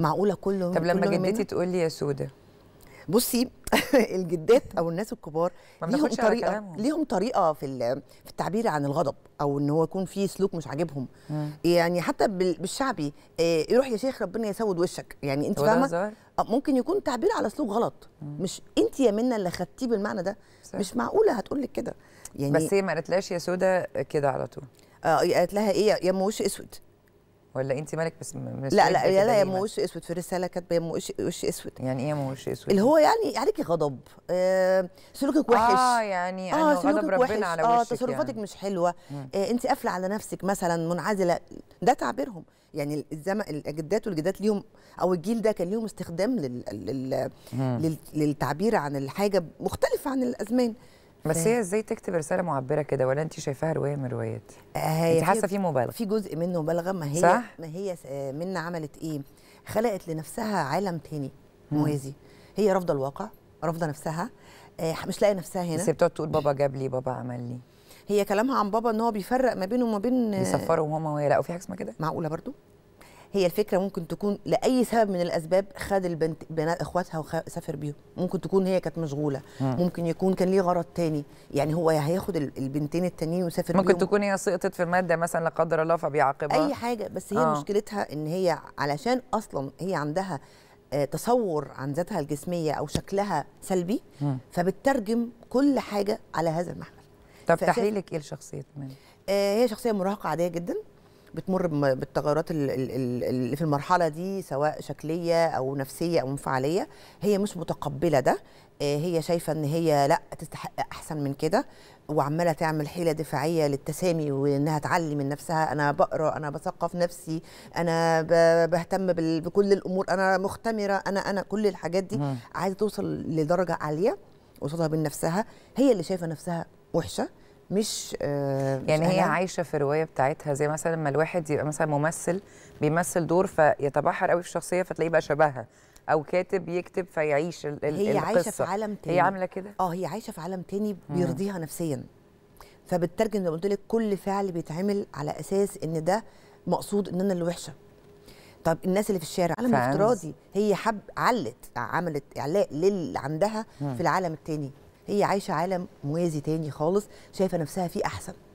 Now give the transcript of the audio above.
معقوله كله طب لما جدتي تقول لي يا سوده بصي الجدات او الناس الكبار ليهم طريقه ليهم طريقه في في التعبير عن الغضب او ان هو يكون في سلوك مش عاجبهم يعني حتى بالشعبي آه، يروح يا شيخ ربنا يسود وشك يعني انت فاهمه آه، ممكن يكون تعبير على سلوك غلط مم. مش انت يا منى اللي خدتيه بالمعنى ده صح. مش معقوله هتقول لك كده يعني بس هي ما قالتلهاش يا سوده كده على طول اه قالت لها ايه يا وش اسود ولا انت مالك بس لا لا يا لا يا ام وش اسود في الرساله كاتبه يا ام وش اسود يعني ايه يا وش اسود اللي هو يعني عليكي غضب آه سلوكك وحش اه يعني آه غضب ربنا وحش. على آه، وشك اه تصرفاتك يعني. مش حلوه آه انت قافله على نفسك مثلا منعزله ده تعبيرهم يعني الزمن الجدات والجدات ليهم او الجيل ده كان ليهم استخدام لل... لل... لل... للتعبير عن الحاجه مختلف عن الازمان بس هي ازاي تكتب رساله معبره كده ولا انت شايفاها روايه من الروايات؟ انت آه، حاسه في مبالغه في جزء منه مبالغه ما هي صح؟ ما هي آه، منا عملت ايه؟ خلقت لنفسها عالم تاني موازي هي رافضه الواقع رافضه نفسها آه، مش لاقيه نفسها هنا بس بتقعد تقول بابا جاب لي بابا عمل لي هي كلامها عن بابا ان هو بيفرق ما بينه وما بين بيسفروا وهما وهي لا وفي حاجه اسمها كده معقوله برضو هي الفكره ممكن تكون لاي سبب من الاسباب خد البنت بنات اخواتها وسافر بيهم ممكن تكون هي كانت مشغوله مم. ممكن يكون كان ليه غرض تاني يعني هو هياخد البنتين التانيين بيهم ممكن بيهم. تكون هي سقطت في الماده مثلا لا قدر الله فبيعاقبها اي حاجه بس هي آه. مشكلتها ان هي علشان اصلا هي عندها آه، تصور عن ذاتها الجسميه او شكلها سلبي مم. فبترجم كل حاجه على هذا المحمل طب تحليلك ايه لشخصيه منى؟ آه، هي شخصيه مراهقه عاديه جدا بتمر بالتغيرات اللي في المرحله دي سواء شكليه او نفسيه او انفعاليه هي مش متقبله ده آه، هي شايفه ان هي لا تستحق احسن من كده وعماله تعمل حيله دفاعيه للتسامي وانها تعلي من نفسها انا بقرا انا بثقف نفسي انا بهتم بكل الامور انا مختمره انا انا كل الحاجات دي عايزه توصل لدرجه عاليه قصادها بين نفسها هي اللي شايفه نفسها وحشه مش, آه مش يعني هي أنا. عايشه في الروايه بتاعتها زي مثلا لما الواحد يبقى مثلا ممثل بيمثل دور فيتبحر قوي في الشخصيه فتلاقيه بقى شبهها او كاتب يكتب فيعيش ال هي القصه عايشه في عالم تاني هي عامله كده اه هي عايشه في عالم تاني بيرضيها مم. نفسيا فبالترجم زي ما قلت لك كل فعل بيتعمل على اساس ان ده مقصود ان انا اللي وحشه طب الناس اللي في الشارع عالم افتراضي هي حب علت عملت اعلاء للي عندها في العالم التاني هي عايشه عالم موازي تاني خالص شايفه نفسها فيه احسن